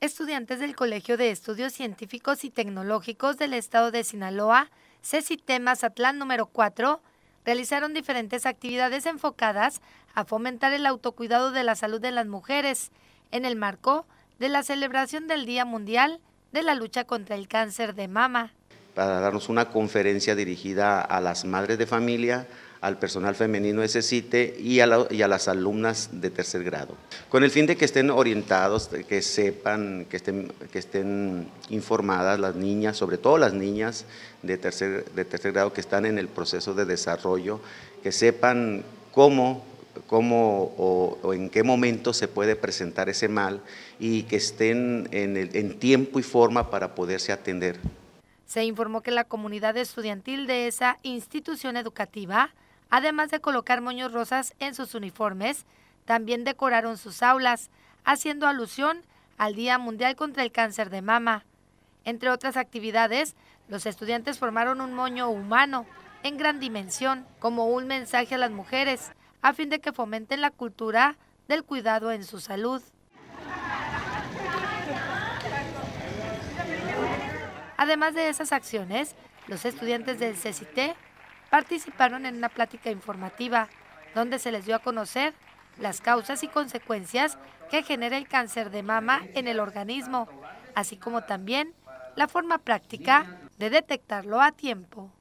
estudiantes del Colegio de Estudios Científicos y Tecnológicos del Estado de Sinaloa, CECITE e atlán número 4, realizaron diferentes actividades enfocadas a fomentar el autocuidado de la salud de las mujeres en el marco de la celebración del Día Mundial de la Lucha contra el Cáncer de Mama. Para darnos una conferencia dirigida a las madres de familia, al personal femenino de cite y a, y a, las alumnas de tercer grado, con el fin de que estén orientados, que sepan, que estén, que estén informadas las niñas, sobre todo las niñas de tercer, de tercer grado que están en el proceso de desarrollo, que sepan cómo cómo o, o, en qué momento se puede presentar ese mal y que estén en, el, en tiempo y forma para poderse atender. Se informó que la comunidad estudiantil de esa institución educativa Además de colocar moños rosas en sus uniformes, también decoraron sus aulas, haciendo alusión al Día Mundial contra el Cáncer de Mama. Entre otras actividades, los estudiantes formaron un moño humano en gran dimensión como un mensaje a las mujeres a fin de que fomenten la cultura del cuidado en su salud. Además de esas acciones, los estudiantes del CCT participaron en una plática informativa donde se les dio a conocer las causas y consecuencias que genera el cáncer de mama en el organismo, así como también la forma práctica de detectarlo a tiempo.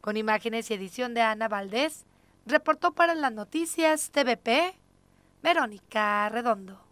Con imágenes y edición de Ana Valdés, reportó para las noticias TVP Verónica Redondo.